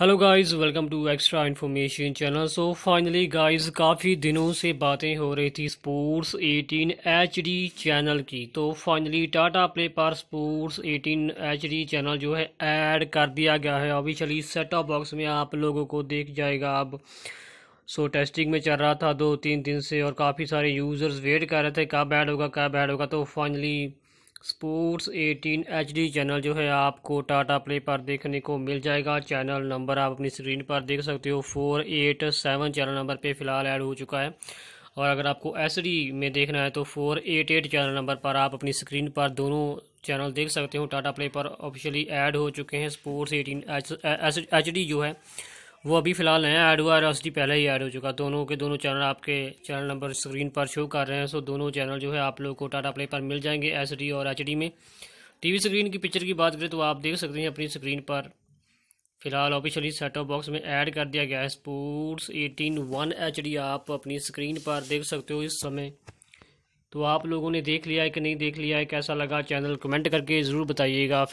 hello guys welcome to extra information channel so finally guys काफ़ी दिनों से बातें हो रही थी स्पोर्ट्स 18 एचडी चैनल की तो फाइनली टाटा प्ले पर स्पोर्ट्स 18 एचडी चैनल जो है ऐड कर दिया गया है ऑफिशियली सेट ऑफ बॉक्स में आप लोगों को देख जाएगा अब सो so, टेस्टिंग में चल रहा था दो तीन दिन से और काफ़ी सारे यूज़र्स वेट कर रहे थे कब ऐड होगा कब ऐड होगा तो फाइनली स्पोर्ट्स 18 एच चैनल जो है आपको टाटा प्ले पर देखने को मिल जाएगा चैनल नंबर आप अपनी स्क्रीन पर देख सकते हो four eight seven channel number पे फ़िलहाल ऐड हो चुका है और अगर आपको एस में देखना है तो four eight eight channel number पर आप अपनी स्क्रीन पर दोनों चैनल देख सकते हो टाटा प्ले पर ऑफिशियली ऐड हो चुके हैं स्पोर्ट्स एटीन एच डी जो है वो अभी फ़िलहाल नया ऐड हुआ है एस डी पहले ही ऐड हो चुका दोनों के दोनों चैनल आपके चैनल नंबर स्क्रीन पर शो कर रहे हैं सो दोनों चैनल जो है आप लोग को टाटा प्ले पर मिल जाएंगे एस और एच में टीवी स्क्रीन की पिक्चर की बात करें तो आप देख सकते हैं अपनी स्क्रीन पर फिलहाल ऑफिशियली सेट बॉक्स में ऐड कर दिया गया है स्पोर्ट्स एटीन वन एच आप अपनी स्क्रीन पर देख सकते हो इस समय तो आप लोगों ने देख लिया है कि नहीं देख लिया है कैसा लगा चैनल कमेंट करके ज़रूर बताइएगा